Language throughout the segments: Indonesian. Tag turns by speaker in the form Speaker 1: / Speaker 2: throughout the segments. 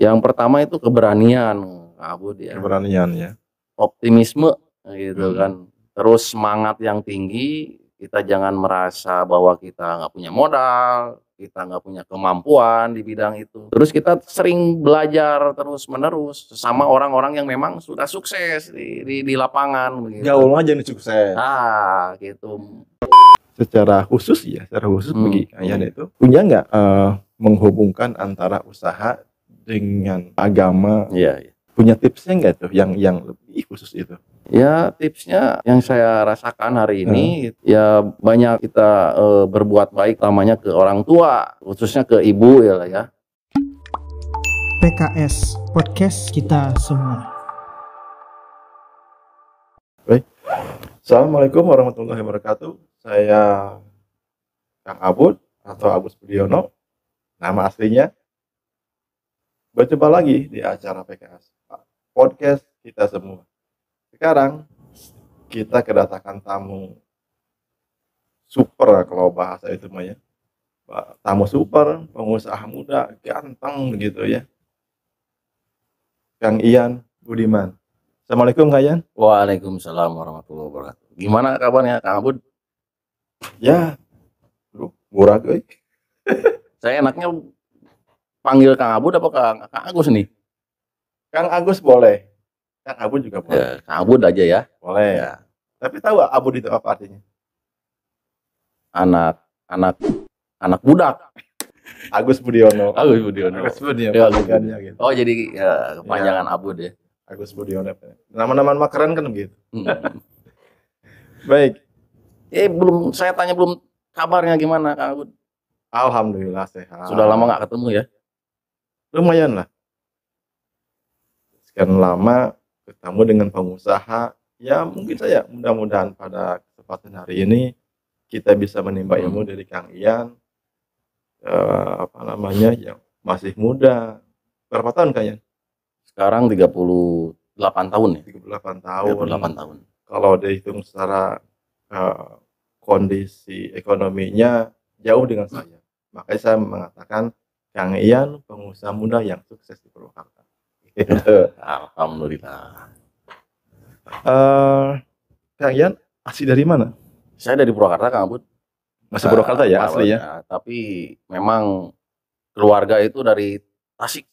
Speaker 1: Yang pertama itu keberanian, aku dia. Keberanian ya. Optimisme gitu hmm. kan. Terus semangat yang tinggi, kita jangan merasa bahwa kita nggak punya modal, kita nggak punya kemampuan di bidang itu. Terus kita sering belajar terus menerus sama orang-orang yang memang sudah sukses di di, di lapangan.
Speaker 2: Gitu. Gaul aja nih sukses. Ah gitu. Secara khusus ya, secara khusus hmm. bagi hmm. itu punya nggak uh, menghubungkan antara usaha dengan agama. Iya. iya. Punya tipsnya nggak tuh yang yang lebih khusus itu? Ya
Speaker 1: tipsnya yang saya rasakan hari ini hmm. ya banyak kita e, berbuat baik lamanya ke orang tua khususnya ke ibu ya ya.
Speaker 2: PKS podcast kita semua. Baik. Assalamualaikum warahmatullahi wabarakatuh. Saya Kang Abud atau Abus Budiono. Nama aslinya Berjumpa lagi di acara PKS podcast kita semua. Sekarang kita kedatangan tamu super kalau bahasa itu ya. Tamu super, pengusaha muda, ganteng gitu ya. Kang Ian Budiman. Assalamualaikum Kang Ian. Waalaikumsalam warahmatullahi wabarakatuh. Gimana kabarnya Kang Abud? Ya,
Speaker 1: lu murah gue. Saya enaknya panggil Kang Abud apa Kang, Kang Agus nih?
Speaker 2: Kang Agus boleh. Kang Abud juga boleh. Ya,
Speaker 1: Kang Abud aja ya.
Speaker 2: Boleh ya. Tapi tahu Abud itu apa artinya?
Speaker 1: Anak anak
Speaker 2: anak budak. Agus Budiono. Agus Budiono. Agus Budiono. Ya, Agus Gitu.
Speaker 1: Oh, jadi ya, kepanjangan ya. Abud ya. Agus Budiono. Nama-nama makaran kan begitu. Hmm. Baik. Eh belum saya tanya belum kabarnya gimana
Speaker 2: Kang Abud? Alhamdulillah sehat. Sudah lama nggak ketemu ya? lumayan lah sekian lama ketemu dengan pengusaha ya mungkin saya mudah-mudahan pada kesempatan hari ini kita bisa menimba ilmu hmm. dari Kang Ian uh, apa namanya yang masih muda berapa tahun Kang Ian?
Speaker 1: Sekarang 38 tahun ya.
Speaker 2: 38 tahun. 38 tahun. Kalau dihitung secara uh, kondisi ekonominya jauh dengan saya. Makanya saya mengatakan Kang Ian, pengusaha muda yang sukses di Purwakarta. Alhamdulillah. Uh, Kang Ian, asli dari mana? Saya dari Purwakarta, Kang Abud. Masih Purwakarta ya, asli ya. ya.
Speaker 1: Tapi memang keluarga itu dari Tasik.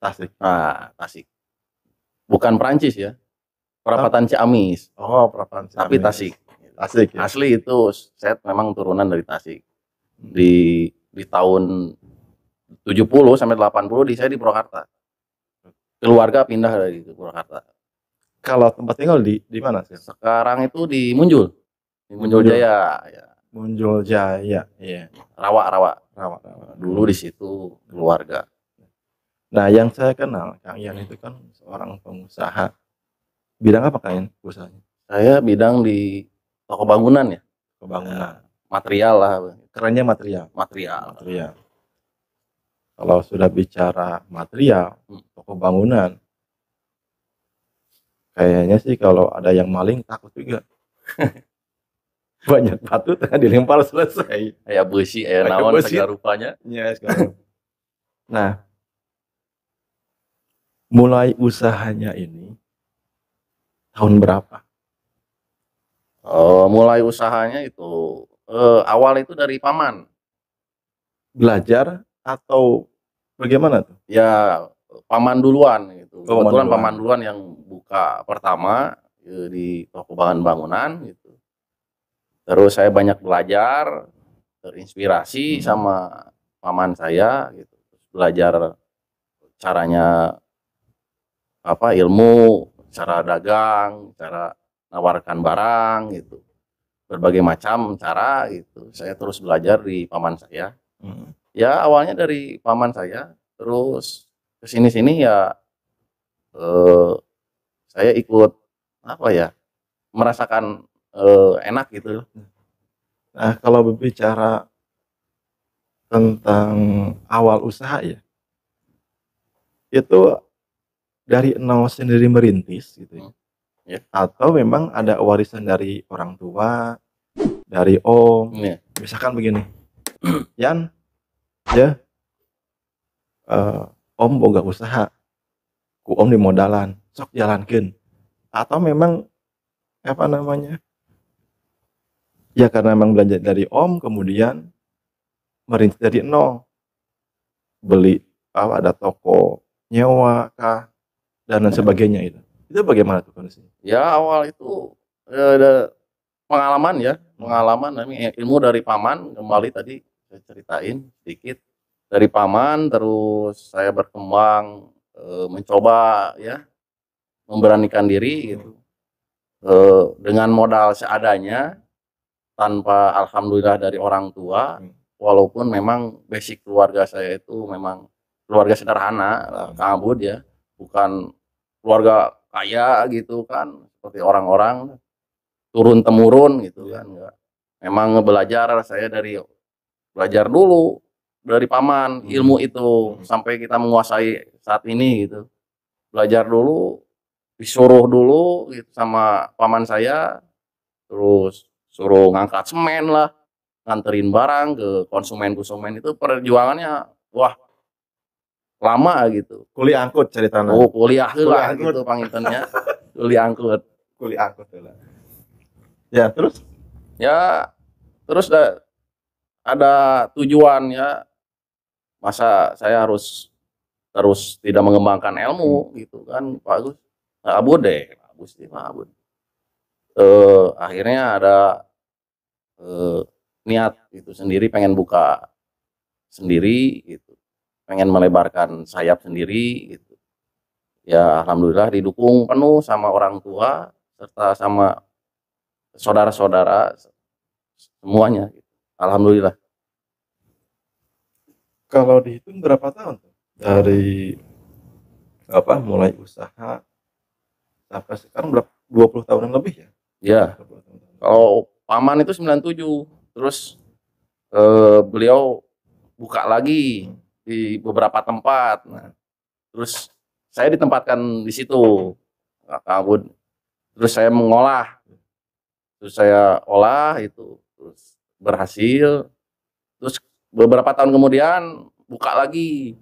Speaker 1: Tasik. Nah, Tasik. Bukan Perancis ya. Perapatan Ciamis. Oh, perapatan Ciamis. Tapi Tasik. Tasik. Ya? Asli itu saya memang turunan dari Tasik. Hmm. Di di tahun 70 sampai 80 di saya di Purwakarta. Keluarga pindah dari Purwakarta. Kalau tempat tinggal di di mana sih? Sekarang itu di Munjul. Di Munjul, Munjul Jaya, ya. Munjul Jaya, iya.
Speaker 2: Rawa, Rawa. Rawa, Rawa. Dulu di situ keluarga. Nah, yang saya kenal Kang Ian itu kan seorang pengusaha. Bidang apa Kang Ian usahanya?
Speaker 1: Saya bidang di toko bangunan ya.
Speaker 2: Toko bangunan. Nah, material lah. Kerennya material.
Speaker 1: Material. Material.
Speaker 2: Kalau sudah bicara material, hmm. toko bangunan, kayaknya sih kalau ada yang maling takut juga. Banyak batu tengah dilempar selesai. Kayak besi, kayak naon segala rupanya. Ya, nah, mulai usahanya ini tahun berapa?
Speaker 1: Uh, mulai usahanya
Speaker 2: itu
Speaker 1: uh, awal itu dari paman. Belajar atau Bagaimana tuh? Ya paman duluan gitu. Oh, Kebetulan paman duluan. paman duluan yang buka pertama ya, di toko bahan bangunan gitu. Terus saya banyak belajar, terinspirasi hmm. sama paman saya gitu. Terus belajar caranya apa ilmu, cara dagang, cara nawarkan barang gitu. Berbagai macam cara gitu. Saya terus belajar di paman saya. Hmm. Ya awalnya dari paman saya terus kesini sini ya eh, saya ikut apa ya merasakan eh, enak gitu nah kalau berbicara
Speaker 2: tentang awal usaha ya itu dari nol sendiri merintis gitu ya. Hmm, yeah. Atau memang ada warisan dari orang tua, dari om. Yeah. Misalkan begini. Yan, ya uh, om boga usaha ku om di modalan sok jalankin atau memang apa namanya ya karena memang belanja dari om kemudian merintis dari nol beli apa ada toko nyewa kah dan lain sebagainya itu itu bagaimana tuh kondisinya
Speaker 1: ya awal itu eh, ada pengalaman ya pengalaman ilmu dari paman kembali tadi saya ceritain sedikit dari paman terus saya berkembang e, mencoba ya memberanikan diri gitu e, dengan modal seadanya tanpa alhamdulillah dari orang tua hmm. walaupun memang basic keluarga saya itu memang keluarga sederhana hmm. kabut ya bukan keluarga kaya gitu kan seperti orang-orang turun temurun gitu iya. kan enggak memang belajar saya dari belajar dulu dari paman hmm. ilmu itu hmm. sampai kita menguasai saat ini gitu. Belajar dulu, disuruh dulu gitu sama paman saya, terus suruh ngangkat semen lah, nganterin barang ke konsumen-konsumen itu perjuangannya wah lama gitu. Kuliah
Speaker 2: angkut ceritanya. Oh, kuliah, kuliah lah angkut. gitu pangintennya kuliah angkut. Kuliah angkut ya lah. Ya, terus
Speaker 1: ya terus ada, eh, ada tujuan ya masa saya harus terus tidak mengembangkan ilmu gitu kan Pak Agus nggak abud deh Pak Agus sih Pak Abud eh, akhirnya ada eh, niat itu sendiri pengen buka sendiri gitu pengen melebarkan sayap sendiri gitu ya alhamdulillah didukung penuh sama orang tua serta sama
Speaker 2: saudara-saudara
Speaker 1: semuanya gitu. alhamdulillah
Speaker 2: kalau dihitung berapa tahun tuh? Dari apa mulai usaha sampai sekarang berapa 20 tahunan lebih ya?
Speaker 1: Ya. Kalau paman itu 97, terus eh, beliau buka lagi di beberapa tempat. Nah, terus saya ditempatkan di situ. Kabut. Terus saya mengolah. Terus saya olah itu terus berhasil beberapa tahun kemudian buka lagi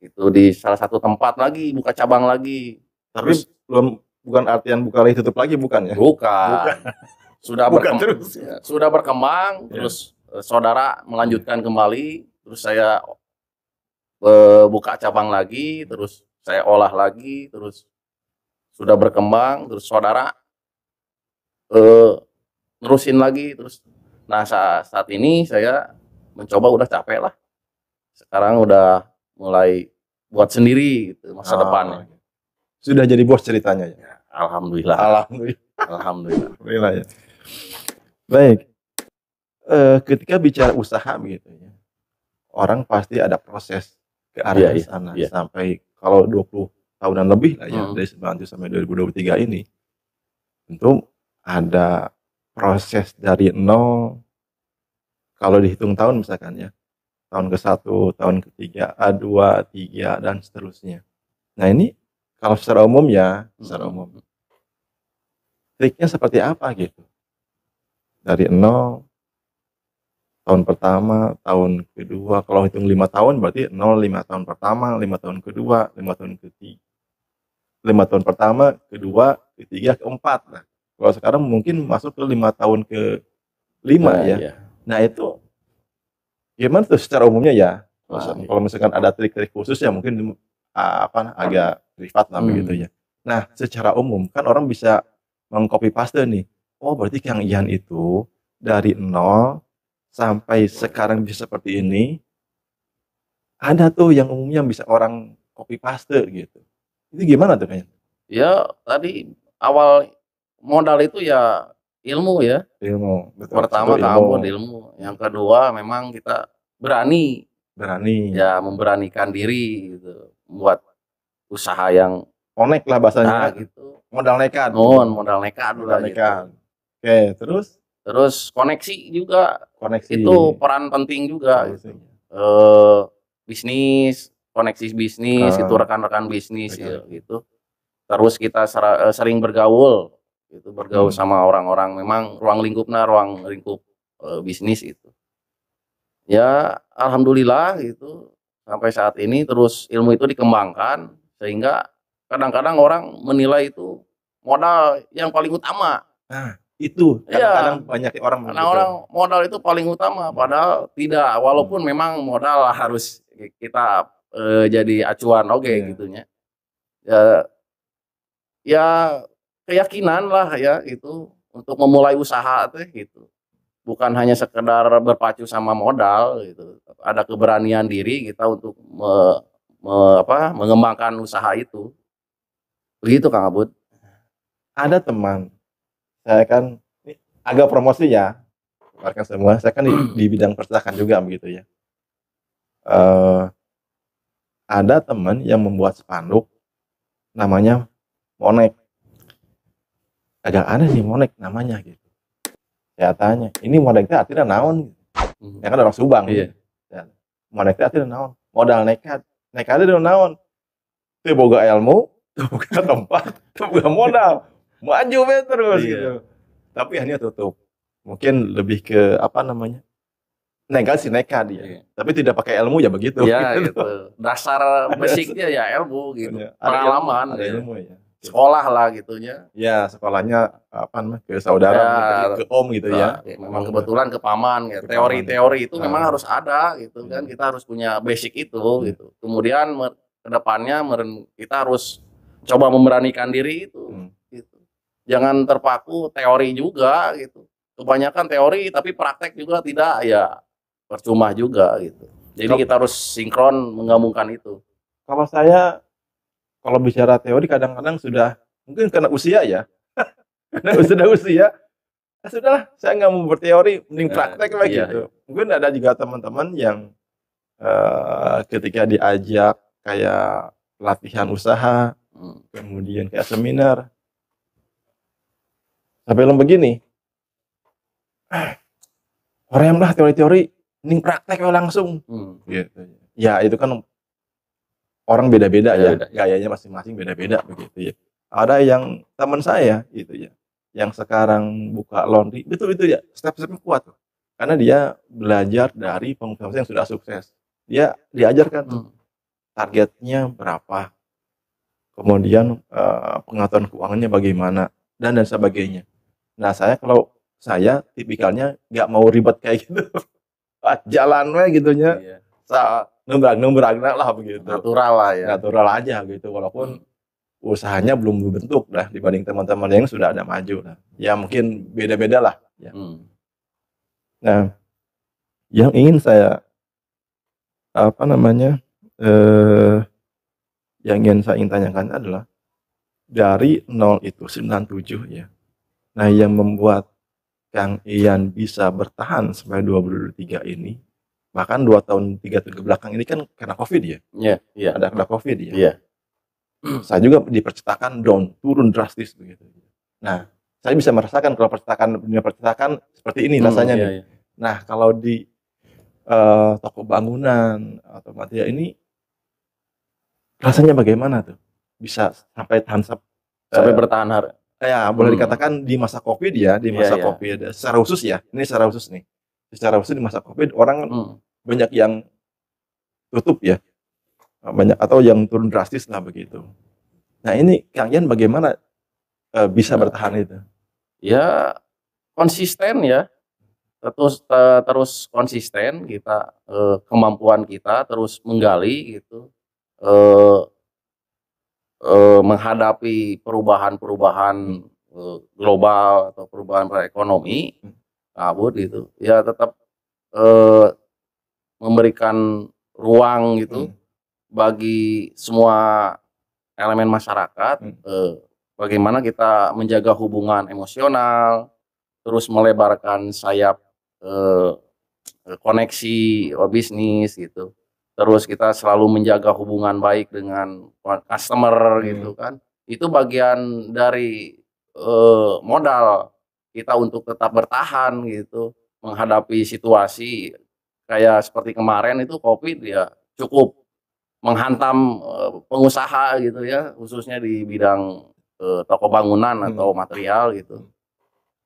Speaker 1: itu di salah satu
Speaker 2: tempat lagi buka cabang lagi terus belum bukan artian buka lagi tutup lagi bukan ya buka sudah bukan berkembang terus.
Speaker 1: Ya, sudah berkembang yeah. terus eh, saudara melanjutkan hmm. kembali terus saya eh, buka cabang lagi terus saya olah lagi terus sudah berkembang terus saudara eh, nerusin lagi terus nah saat, saat ini saya mencoba udah capek lah sekarang udah mulai buat sendiri
Speaker 2: gitu masa oh. depannya sudah jadi bos ceritanya ya, ya alhamdulillah alhamdulillah alhamdulillah, ya. baik E, ketika bicara usaha gitu ya orang pasti ada proses ke arah yeah, iya, iya, sana yeah. sampai kalau 20 tahunan lebih lah ya hmm. dari 90 sampai 2023 ini tentu ada proses dari nol kalau dihitung tahun misalkan ya tahun ke satu, tahun ke a dua, tiga dan seterusnya. Nah, ini kalau secara umum ya, secara hmm. umum. Triknya seperti apa gitu? Dari nol tahun pertama, tahun kedua, kalau hitung lima tahun berarti nol lima tahun pertama, lima tahun kedua, lima tahun ketiga. lima tahun pertama, kedua, ketiga, keempat. Nah, kalau sekarang mungkin masuk ke lima tahun ke lima nah, ya. Iya Nah itu gimana tuh secara umumnya ya. Nah, kalau misalkan ada trik-trik khusus ya mungkin apa agak privat lah hmm. gitu ya. Nah secara umum kan orang bisa mengcopy paste nih. Oh berarti Kang Ian itu dari nol sampai sekarang bisa seperti ini ada tuh yang umumnya bisa orang copy paste gitu itu gimana tuh kayaknya
Speaker 1: ya tadi awal modal itu ya ilmu ya
Speaker 2: ilmu betul. pertama ilmu. kamu ilmu
Speaker 1: yang kedua memang kita berani berani ya memberanikan diri gitu buat usaha yang
Speaker 2: onek lah bahasanya nah,
Speaker 1: gitu modal nekat Mohon modal nekat modal gitu. nekat gitu. oke terus terus koneksi juga koneksi itu peran penting juga gitu. e, bisnis koneksi bisnis nah. itu rekan-rekan bisnis ya, gitu terus kita eh, sering bergaul itu bergaul sama orang-orang memang ruang lingkupnya ruang lingkup e, bisnis itu ya alhamdulillah itu sampai saat ini terus ilmu itu dikembangkan sehingga kadang-kadang orang menilai itu modal yang paling utama nah
Speaker 2: itu kadang-kadang
Speaker 1: ya, banyak orang karena gitu. orang modal itu paling utama padahal tidak walaupun hmm. memang modal harus kita e, jadi acuan oke okay, iya. yeah. gitunya ya ya keyakinan lah ya itu untuk memulai usaha teh gitu bukan hanya sekedar berpacu sama modal gitu ada keberanian diri kita untuk me, me, apa, mengembangkan
Speaker 2: usaha itu begitu kang Abud ada teman saya kan agak promosi ya warga semua saya kan di, di bidang percetakan juga begitu ya uh, ada teman yang membuat spanduk namanya monek agak aneh nih monek namanya gitu ya tanya ini moneknya artinya naon gitu mm-hmm. ya kan orang subang iya. Yeah. Gitu. Ya. moneknya artinya naon modal nekat nekatnya dengan naon teu boga ilmu boga tempat boga modal maju be terus iya. gitu tapi hanya tutup mungkin lebih ke apa namanya nekat sih nekat dia. Iya. Tapi tidak pakai ilmu ya begitu. Ya, gitu. gitu.
Speaker 1: Dasar basicnya ya ilmu gitu. Iya. Ada, Pengalaman. Ada gitu. ilmu ya. Gitu. sekolah lah gitunya.
Speaker 2: Ya sekolahnya apa
Speaker 1: namanya ke saudara, ya, ke om gitu ya. nah, ya. Memang kebetulan ke paman. Ya. Teori-teori itu nah. memang harus ada gitu iya. kan. Kita harus punya basic itu iya. gitu. Kemudian kedepannya kita harus coba memberanikan diri itu. Hmm. Gitu. Jangan terpaku teori juga gitu. Kebanyakan teori tapi praktek juga tidak ya
Speaker 2: percuma juga gitu. Jadi
Speaker 1: kita harus sinkron menggabungkan itu.
Speaker 2: Kalau saya kalau bicara teori kadang-kadang sudah mungkin karena usia ya karena sudah usia ya sudahlah saya nggak mau berteori mending nah, praktek nah, lagi iya. gitu mungkin ada juga teman-teman yang uh, ketika diajak kayak latihan usaha hmm. kemudian kayak seminar sampai lem begini Orang ah, yang lah teori-teori mending praktek langsung hmm. gitu ya itu kan orang beda-beda ya, ya. gayanya masing-masing beda-beda begitu ya. Ada yang teman saya gitu ya, yang sekarang buka laundry, betul itu ya, step-stepnya kuat loh. Karena dia belajar dari pengusaha yang sudah sukses. Dia diajarkan hmm. targetnya berapa, kemudian uh, pengaturan keuangannya bagaimana dan dan sebagainya. Nah saya kalau saya tipikalnya nggak mau ribet kayak gitu, jalan jalannya gitunya. Iya ngebrang-ngebrang lah begitu. Natural lah ya. Natural aja gitu walaupun hmm. usahanya belum berbentuk lah dibanding teman-teman yang sudah ada maju lah. Ya mungkin beda-beda lah. Ya. Hmm. Nah, yang ingin saya apa namanya eh, yang ingin saya ingin tanyakan adalah dari nol itu 97 ya. Nah yang membuat Kang Ian bisa bertahan sampai 2023 ini bahkan dua tahun tiga tahun ke belakang ini kan karena covid ya yeah, yeah. ada karena covid ya yeah. Iya. saya juga di percetakan down turun drastis begitu nah saya bisa merasakan kalau percetakan dunia percetakan seperti ini hmm, rasanya rasanya yeah, nih iya. nah kalau di uh, toko bangunan atau material ya, ini rasanya bagaimana tuh bisa sampai tahan sampai uh, bertahan harga ya boleh hmm. dikatakan di masa covid ya di iya, masa yeah, covid yeah. secara khusus ya ini secara khusus nih secara khusus di masa covid orang kan hmm. banyak yang tutup ya banyak atau yang turun drastis lah begitu nah ini Kang Yan bagaimana uh, bisa bertahan itu
Speaker 1: ya konsisten ya terus terus konsisten kita eh, kemampuan kita terus menggali gitu eh, menghadapi perubahan-perubahan global atau perubahan ekonomi hmm kabur gitu ya tetap eh, memberikan ruang gitu hmm. bagi semua elemen masyarakat hmm. eh, bagaimana kita menjaga hubungan emosional terus melebarkan sayap eh, koneksi bisnis gitu terus kita selalu menjaga hubungan baik dengan customer gitu hmm. gitu kan itu bagian dari eh, modal kita untuk tetap bertahan gitu menghadapi situasi kayak seperti kemarin itu covid ya cukup menghantam eh, pengusaha gitu ya khususnya di bidang eh, toko bangunan hmm. atau material gitu hmm.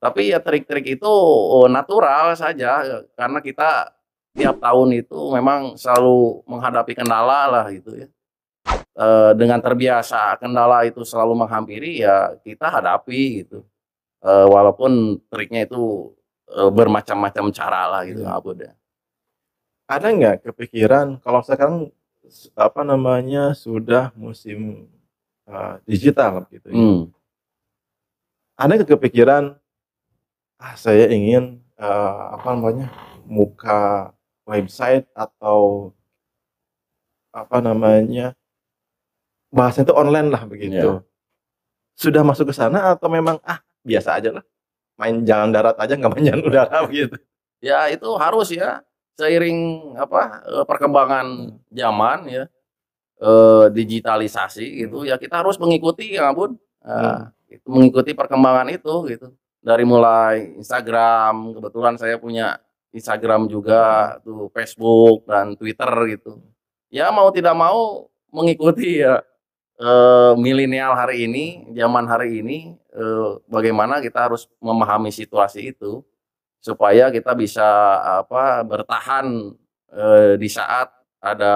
Speaker 1: tapi ya trik-trik itu eh, natural saja karena kita tiap tahun itu memang selalu menghadapi kendala lah gitu ya e, dengan terbiasa kendala itu selalu menghampiri ya kita hadapi gitu uh, walaupun triknya itu uh, bermacam-macam cara lah gitu hmm. deh.
Speaker 2: ada nggak kepikiran kalau sekarang apa namanya sudah musim uh, digital gitu ya? hmm. ada nggak kepikiran ah saya ingin uh, apa namanya muka website atau apa namanya bahasa itu online lah begitu yeah. sudah masuk ke sana atau memang ah biasa aja lah main jalan darat aja nggak main jalan udara
Speaker 1: gitu ya itu harus ya seiring apa eh, perkembangan hmm. zaman ya e, digitalisasi gitu ya kita harus mengikuti ya ampun nah, hmm. itu, mengikuti perkembangan itu gitu dari mulai Instagram kebetulan saya punya Instagram juga tuh Facebook dan Twitter gitu ya mau tidak mau mengikuti ya uh, milenial hari ini, zaman hari ini, uh, bagaimana kita harus memahami situasi itu supaya kita bisa apa bertahan uh, di saat ada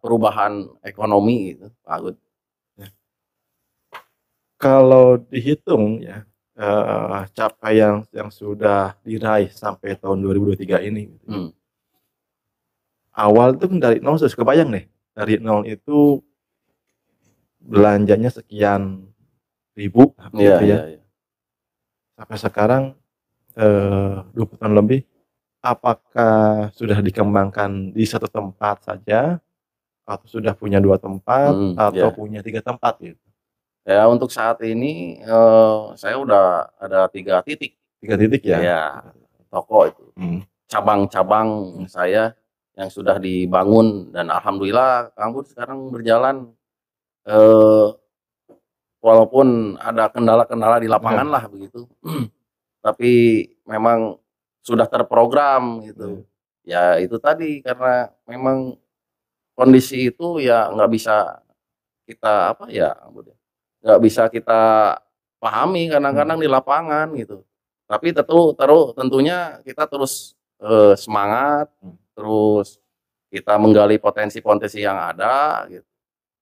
Speaker 1: perubahan ekonomi itu, Pak Agud. Ya.
Speaker 2: Kalau dihitung ya uh, capaian yang, yang sudah diraih sampai tahun 2023 ini. Gitu ya. Hmm. Awal itu kan dari nol, kebayang nih dari nol itu belanjanya sekian ribu yeah, gitu ya. Yeah, yeah. Sampai sekarang eh, dua puluh tahun lebih, apakah sudah dikembangkan di satu tempat saja, atau sudah punya dua tempat, mm, atau yeah. punya tiga tempat gitu?
Speaker 1: Ya untuk saat ini eh, saya udah ada tiga titik. Tiga titik ya? Ya toko itu. Hmm. Cabang-cabang mm. saya yang sudah dibangun dan alhamdulillah kampus sekarang berjalan eh, walaupun ada kendala-kendala di lapangan hmm. lah begitu tapi memang sudah terprogram gitu ya. ya itu tadi karena memang kondisi itu ya nggak bisa kita apa ya nggak bisa kita pahami kadang-kadang hmm. di lapangan gitu tapi tentu terus tentunya kita terus eh, semangat hmm. terus kita menggali potensi-potensi yang ada gitu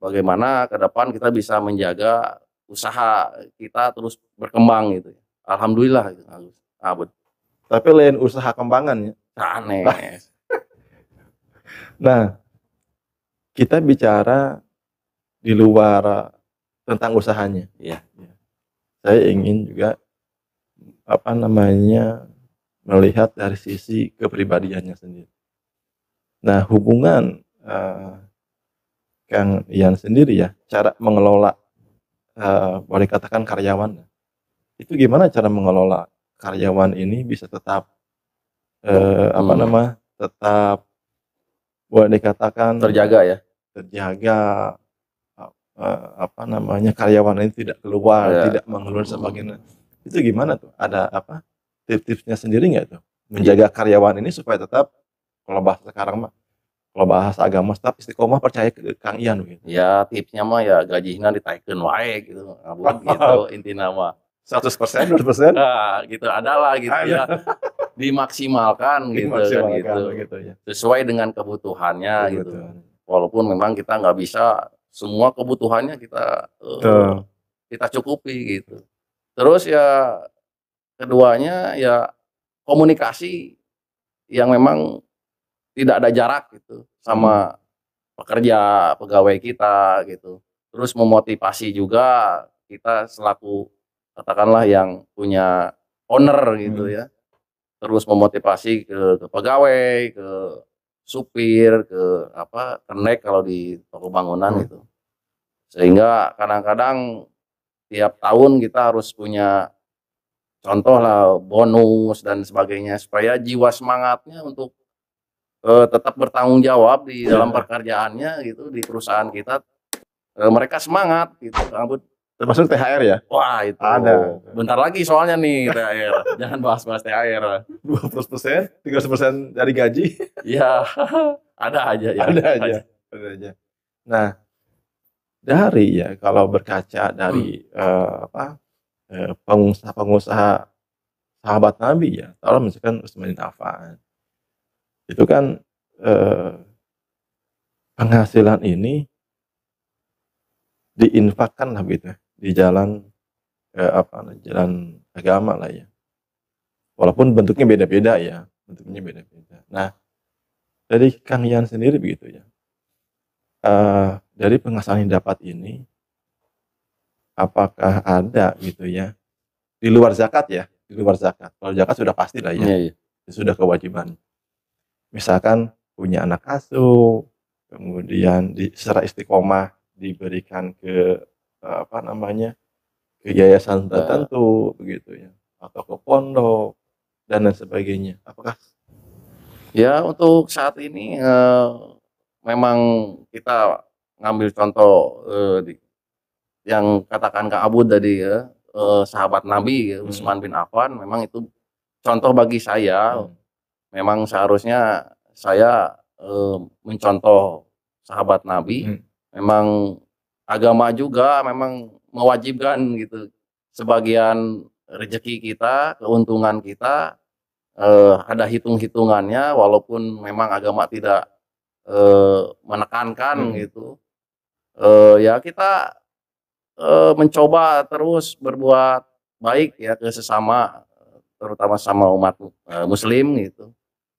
Speaker 1: bagaimana ke depan kita bisa menjaga usaha kita terus berkembang gitu ya. alhamdulillah
Speaker 2: gitu ah, tapi lain usaha kembangan ya aneh nah kita bicara di luar tentang usahanya ya, saya ingin juga apa namanya melihat dari sisi kepribadiannya sendiri. Nah, hubungan uh, Kang Ian sendiri ya, cara mengelola uh, boleh katakan karyawan. Itu gimana cara mengelola karyawan ini bisa tetap uh, apa hmm. nama? tetap boleh dikatakan terjaga ya. Terjaga uh, apa namanya karyawan ini tidak keluar, ya. tidak mengeluar hmm. sebagainya. Itu gimana tuh? Ada apa? Tips-tipsnya sendiri nggak tuh? Menjaga ya. karyawan ini supaya tetap kalau bahasa sekarang mah kalau bahasa agama tetap istiqomah percaya ke Kang Ian gitu. Ya tipsnya mah ya
Speaker 1: gajinya ditaikin wae gitu, ngabut gitu inti nama. 100 persen, Nah, gitu adalah gitu ya. Dimaksimalkan, gitu kan gitu. gitu ya. Sesuai dengan kebutuhannya Betul. gitu. Walaupun memang kita nggak bisa semua kebutuhannya kita uh, kita cukupi gitu. Terus ya keduanya ya komunikasi yang memang tidak ada jarak gitu sama hmm. pekerja pegawai kita gitu terus memotivasi juga kita selaku katakanlah yang punya owner gitu hmm. ya terus memotivasi ke, ke pegawai ke supir ke apa kenek kalau di toko bangunan hmm. gitu sehingga kadang-kadang tiap tahun kita harus punya contoh lah bonus dan sebagainya supaya jiwa semangatnya untuk uh, tetap bertanggung jawab di iya. dalam pekerjaannya gitu di perusahaan kita uh, mereka semangat gitu rambut termasuk THR ya
Speaker 2: wah itu ada bentar lagi soalnya nih THR jangan bahas-bahas THR 20 persen tiga persen dari gaji ya ada aja ya ada aja ada aja nah dari ya kalau berkaca dari hmm. uh, apa pengusaha-pengusaha sahabat Nabi ya, kalau misalkan Utsman bin Affan, itu kan eh, penghasilan ini diinfakkan lah gitu di jalan eh, apa jalan agama lah ya walaupun bentuknya beda-beda ya bentuknya beda-beda nah dari Kang Yan sendiri begitu ya eh, dari penghasilan yang dapat ini apakah ada gitu ya di luar zakat ya di luar zakat kalau zakat sudah pasti lah ya, ya, ya. sudah kewajiban misalkan punya anak asuh, kemudian di, secara istiqomah diberikan ke eh, apa namanya ke yayasan iya. tertentu begitu ya atau ke pondok dan lain sebagainya apakah ya untuk saat
Speaker 1: ini eh, memang kita ngambil contoh eh, di, yang katakan Kak Abu tadi ya eh, sahabat Nabi hmm. Usman bin Affan memang itu contoh bagi saya hmm memang seharusnya saya e, mencontoh sahabat Nabi. Hmm. Memang agama juga memang mewajibkan gitu sebagian rezeki kita, keuntungan kita eh, ada hitung-hitungannya walaupun memang agama tidak eh, menekankan hmm. gitu. Eh, ya kita eh, mencoba terus berbuat baik ya ke sesama terutama sama umat eh, muslim gitu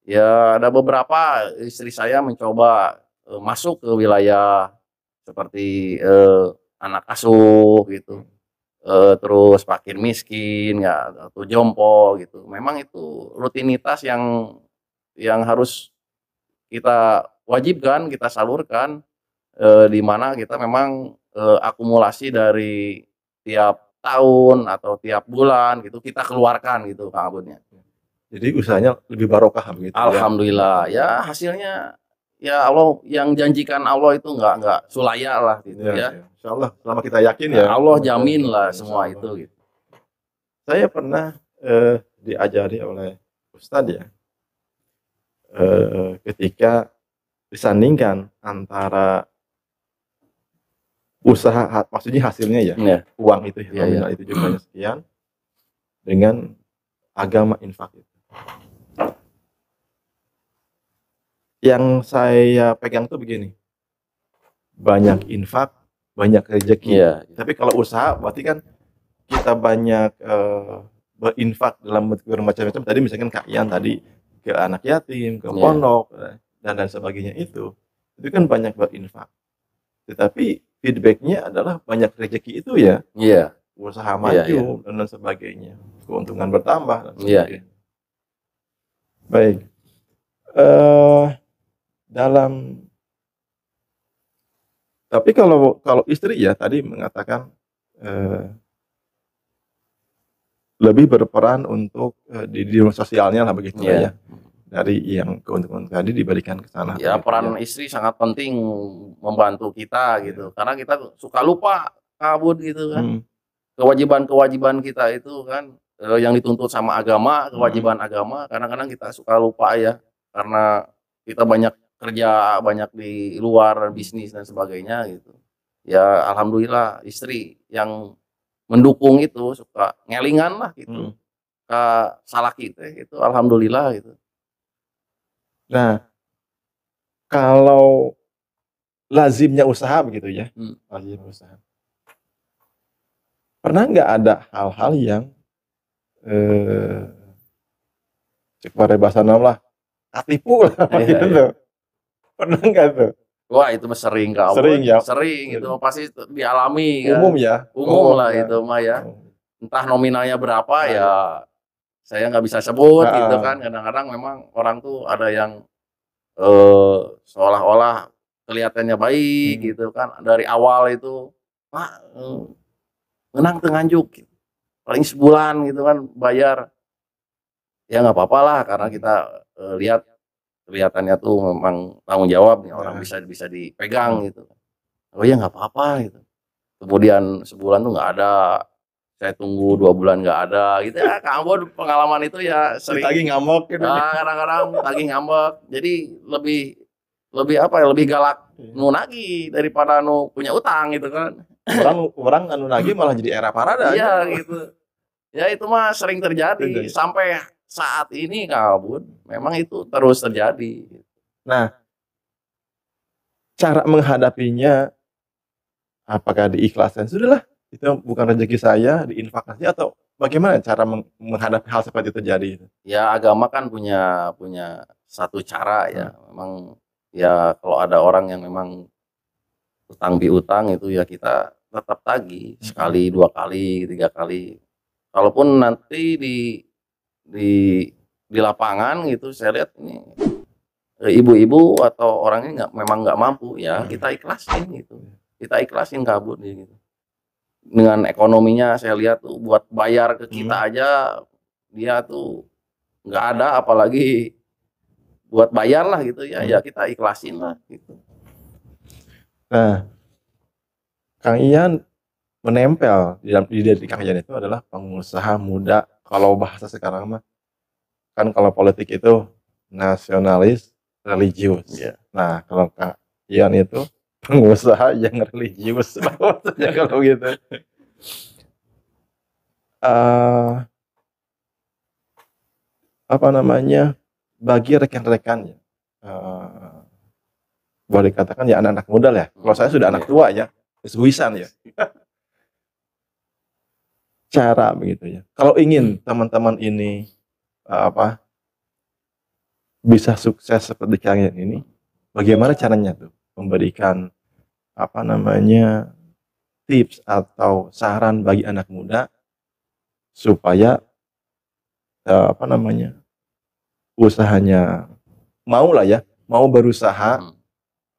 Speaker 1: ya ada beberapa istri saya mencoba uh, masuk ke wilayah seperti uh, anak asuh gitu uh, terus pakir miskin ya atau jompo gitu memang itu rutinitas yang yang harus kita wajibkan kita salurkan uh, di mana kita memang uh, akumulasi dari tiap tahun atau tiap bulan gitu kita keluarkan gitu Kang Abunnya.
Speaker 2: Jadi usahanya lebih barokah begitu. Ya. Alhamdulillah. Ya, ya
Speaker 1: hasilnya ya Allah yang janjikan Allah itu nggak nggak sulaya lah gitu ya. ya. ya. Insya Allah selama kita yakin ya. Allah jamin lah semua itu gitu.
Speaker 2: Saya pernah eh, diajari oleh Ustadz ya eh, ketika disandingkan antara usaha maksudnya hasilnya ya, ya. uang itu ya, ya, ya. itu jumlahnya sekian dengan agama infak itu yang saya pegang tuh begini banyak infak banyak rezeki yeah. Iya. tapi kalau usaha berarti kan kita banyak uh, berinfak dalam bermacam macam tadi misalkan kak Ian tadi ke anak yatim ke iya. pondok yeah. dan dan sebagainya itu itu kan banyak berinfak tetapi feedbacknya adalah banyak rezeki itu ya yeah. usaha maju yeah, yeah. dan sebagainya keuntungan bertambah dan iya, sebagainya. Yeah Baik. Uh, dalam tapi kalau kalau istri ya tadi mengatakan eh, lebih berperan untuk eh, di di sosialnya lah begitu yeah. ya dari yang keuntungan tadi dibalikan ke sana. Ya peran ya.
Speaker 1: istri sangat penting membantu kita gitu karena kita suka lupa kabut gitu kan hmm. kewajiban kewajiban kewajiban kita itu kan eh, yang dituntut sama agama, kewajiban hmm. agama, kadang-kadang kita suka lupa ya karena kita banyak kerja, banyak di luar bisnis dan sebagainya gitu. Ya alhamdulillah istri yang mendukung itu suka ngelingan lah gitu. Hmm. Ke salah kita itu alhamdulillah
Speaker 2: gitu. Nah, kalau lazimnya usaha begitu ya, hmm. lazimnya usaha. Pernah nggak ada hal-hal yang eh cek bahasa nam lah katipu lah iya, gitu iya. pernah nggak tuh Wah itu mah sering
Speaker 1: kau. Sering ya. Sering itu pasti dialami. Kan? Umum ya. Umum, Umum oh, lah ya. itu mah ya. Oh. Entah nominalnya berapa nah, ya iya. saya nggak bisa sebut nah, gitu ah. kan. Kadang-kadang memang orang tuh ada yang uh, seolah-olah kelihatannya baik hmm. gitu kan dari awal itu Pak menang eh, tenganjuk paling sebulan gitu kan bayar ya nggak apa-apa lah karena kita uh, lihat kelihatannya tuh memang tanggung jawab nih orang iya. bisa bisa dipegang gitu oh ya nggak apa-apa gitu kemudian sebulan tuh nggak ada saya tunggu dua bulan nggak ada gitu ya kamu pengalaman itu ya sering lagi ngamuk gitu nah, kadang-kadang lagi ngamuk jadi lebih lebih apa ya lebih galak ya. nu daripada nu punya utang gitu kan orang orang anu lagi malah jadi era parada iya gitu ya itu mah sering terjadi sampai saat ini kabut memang itu terus terjadi
Speaker 2: nah cara menghadapinya apakah diikhlaskan sudahlah itu bukan rezeki saya diinfakasi atau bagaimana cara menghadapi
Speaker 1: hal seperti itu terjadi ya agama kan punya punya satu cara ya hmm. memang ya kalau ada orang yang memang utang piutang itu ya kita tetap lagi sekali dua kali tiga kali kalaupun nanti di di di lapangan gitu saya lihat ini eh, ibu-ibu atau orangnya nggak memang nggak mampu ya kita ikhlasin gitu kita ikhlasin kabut gitu dengan ekonominya saya lihat tuh buat bayar ke kita hmm. aja dia tuh nggak ada apalagi buat bayar lah gitu ya hmm. ya kita ikhlasin lah gitu
Speaker 2: nah Kang Ian menempel di dalam di diri Kang Ian itu adalah pengusaha muda kalau bahasa sekarang mah kan kalau politik itu nasionalis religius yeah. nah kalau Kang Ian itu pengusaha yang religius maksudnya kalau gitu uh, apa namanya bagi rekan-rekannya uh, eh, boleh dikatakan ya anak-anak muda lah ya. kalau saya sudah anak iya. tua ya Wisan ya. Cara begitu ya. Kalau ingin hmm. teman-teman ini eh, apa bisa sukses seperti kalian ini, bagaimana caranya tuh memberikan apa namanya tips atau saran bagi anak muda supaya eh, apa namanya usahanya mau lah ya mau berusaha hmm.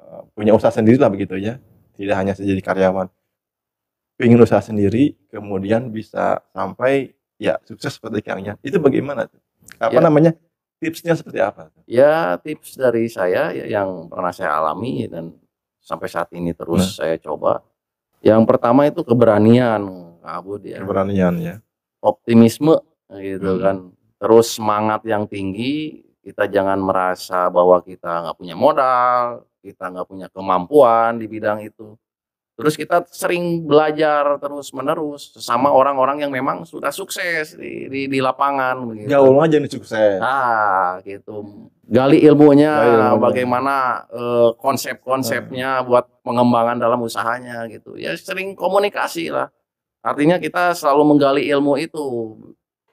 Speaker 2: eh, punya usaha sendiri lah begitu ya tidak hanya jadi karyawan ingin usaha sendiri kemudian bisa sampai ya sukses seperti Kang itu bagaimana apa ya. namanya tipsnya seperti apa ya tips dari saya ya,
Speaker 1: yang pernah saya alami dan sampai saat ini terus nah. saya coba yang pertama itu keberanian abu dia ya. keberanian ya optimisme gitu hmm. kan terus semangat yang tinggi kita jangan merasa bahwa kita nggak punya modal kita nggak punya kemampuan di bidang itu. Terus kita sering belajar terus menerus sama orang-orang yang memang sudah sukses di di, di lapangan. Gitu. Gaul aja nih sukses. Ah, gitu. Gali ilmunya, Gali ilmunya. bagaimana uh, konsep-konsepnya ah. buat pengembangan dalam usahanya gitu. Ya sering komunikasi lah. Artinya kita selalu menggali ilmu itu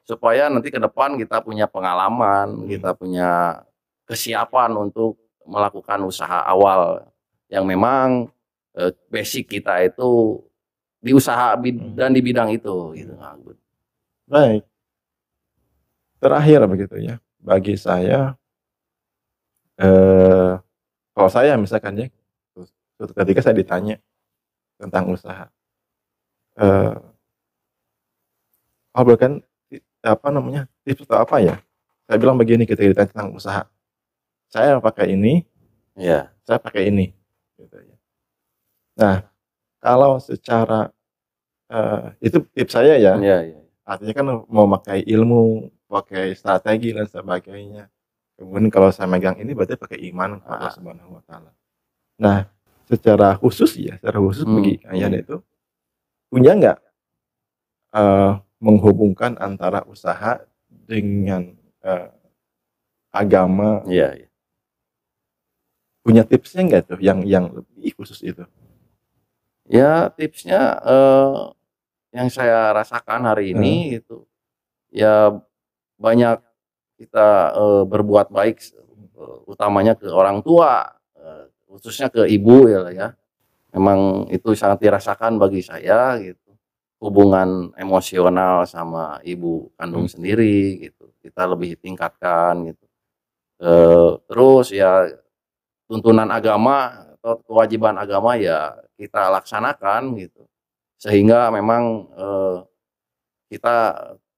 Speaker 1: supaya nanti ke depan kita punya pengalaman, hmm. kita punya kesiapan untuk melakukan usaha awal yang memang eh, basic kita itu di usaha hmm. dan di bidang itu gitu baik
Speaker 2: terakhir begitu ya bagi saya eh, kalau saya misalkan ya ketika saya ditanya tentang usaha eh, oh bahkan apa namanya tips atau apa ya saya bilang begini ketika ditanya tentang usaha saya pakai ini, ya saya pakai ini. Gitu ya. Nah, kalau secara uh, itu tips saya ya, ya, ya. artinya kan mau pakai ilmu, pakai strategi dan sebagainya. Kemudian kalau saya megang ini berarti pakai iman atau Allah iya. Subhanahu wa taala. Nah, secara khusus ya, secara khusus hmm. bagi hmm. ayat itu punya nggak uh, menghubungkan antara usaha dengan uh, agama ya, ya punya tipsnya nggak tuh yang yang lebih khusus itu? Ya
Speaker 1: tipsnya eh, yang saya rasakan hari hmm. ini hmm. itu ya banyak kita eh, berbuat baik eh, utamanya ke orang tua eh, khususnya ke ibu ya ya memang itu sangat dirasakan bagi saya gitu hubungan emosional sama ibu kandung hmm. sendiri gitu kita lebih tingkatkan gitu e, terus ya tuntunan agama atau kewajiban agama ya kita laksanakan gitu sehingga memang eh, kita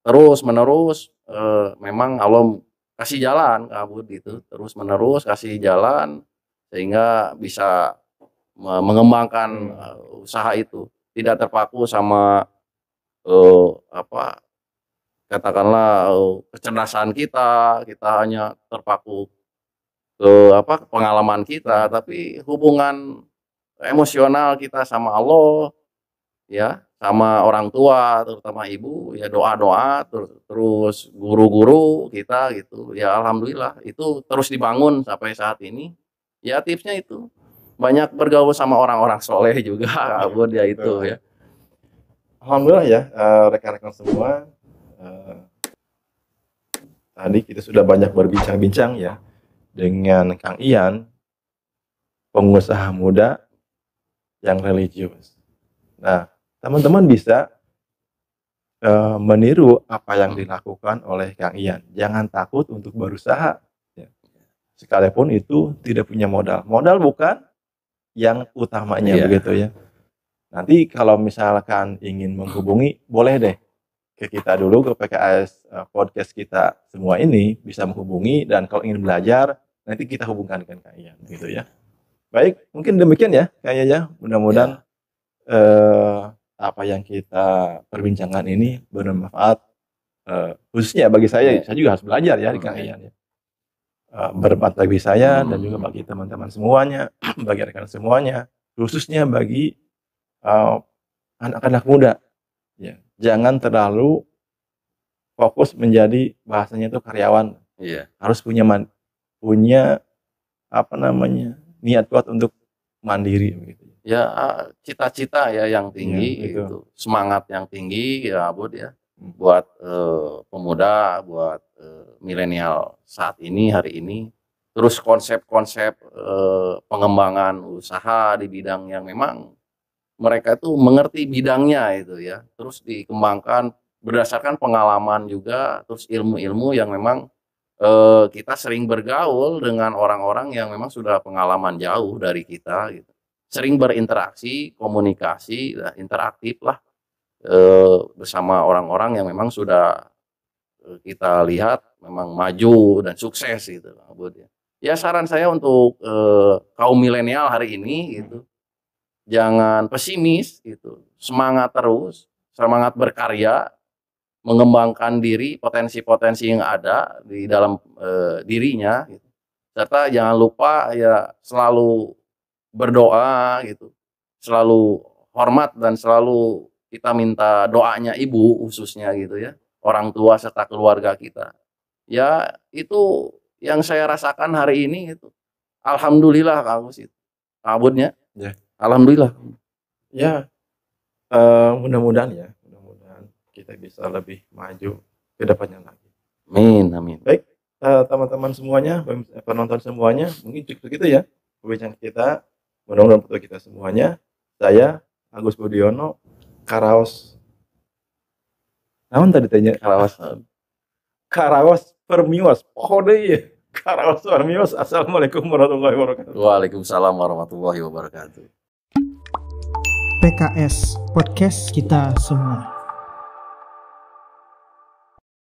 Speaker 1: terus menerus eh, memang Allah kasih jalan kabut itu terus menerus kasih jalan sehingga bisa mengembangkan eh, usaha itu tidak terpaku sama eh, apa katakanlah eh, kecerdasan kita kita hanya terpaku ke eh, apa pengalaman kita tapi hubungan emosional kita sama Allah ya sama orang tua terutama ibu ya doa doa ter terus guru guru kita gitu ya alhamdulillah itu terus dibangun sampai saat ini ya tipsnya itu banyak bergaul sama orang-orang soleh juga buat dia ya, itu ya
Speaker 2: alhamdulillah ya eh, rekan-rekan uh, semua uh, tadi kita sudah banyak berbincang-bincang ya dengan Kang Ian, pengusaha muda yang religius. Nah, teman-teman bisa e, meniru apa yang dilakukan oleh Kang Ian. Jangan takut untuk berusaha, ya. sekalipun itu tidak punya modal. Modal bukan yang utamanya iya. begitu ya. Nanti kalau misalkan ingin menghubungi, boleh deh ke kita dulu ke PKS eh, podcast kita semua ini bisa menghubungi dan kalau ingin belajar nanti kita hubungkan dengan Ian gitu ya. Baik, mungkin demikian ya ya Mudah-mudahan ya. Uh, apa yang kita perbincangkan ini bermanfaat uh, khususnya bagi saya. Ya. Saya juga harus belajar ya di Ian ya. Uh, bermanfaat bagi saya hmm. dan juga bagi teman-teman semuanya, bagi rekan semuanya, khususnya bagi anak anak-anak muda. Ya. Jangan terlalu fokus menjadi bahasanya itu karyawan. Iya. Harus punya punya apa namanya niat kuat untuk mandiri gitu
Speaker 1: ya cita-cita ya yang tinggi ya, gitu. itu semangat yang tinggi ya, ya. Hmm. buat ya eh, buat pemuda buat eh, milenial saat ini hari ini terus konsep-konsep eh, pengembangan usaha di bidang yang memang mereka itu mengerti bidangnya itu ya terus dikembangkan berdasarkan pengalaman juga terus ilmu-ilmu yang memang eh, kita sering bergaul dengan orang-orang yang memang sudah pengalaman jauh dari kita gitu sering berinteraksi komunikasi nah, interaktif lah eh, bersama orang-orang yang memang sudah eh, kita lihat memang maju dan sukses gitu ya ya saran saya untuk eh, kaum milenial hari ini itu jangan pesimis gitu semangat terus semangat berkarya mengembangkan diri potensi-potensi yang ada di dalam e, dirinya gitu. serta jangan lupa ya selalu berdoa gitu selalu hormat dan selalu kita minta doanya ibu khususnya gitu ya orang tua serta keluarga kita ya itu yang saya rasakan hari ini itu alhamdulillah kamu Agus gitu. kabutnya ya. alhamdulillah ya uh, mudah-mudahan ya
Speaker 2: kita bisa lebih maju ke depannya lagi. Amin, amin. Baik, eh, teman-teman uh, semuanya, penonton semuanya, mungkin cukup begitu ya pembicaraan kita. Mudah-mudahan untuk kita semuanya. Saya Agus Budiono, Karaos. Namun tadi tanya Karaos. Karaos Permios, Pokoknya oh, ya. Karaos Permios. Assalamualaikum warahmatullahi wabarakatuh. Waalaikumsalam warahmatullahi wabarakatuh.
Speaker 1: PKS Podcast kita semua.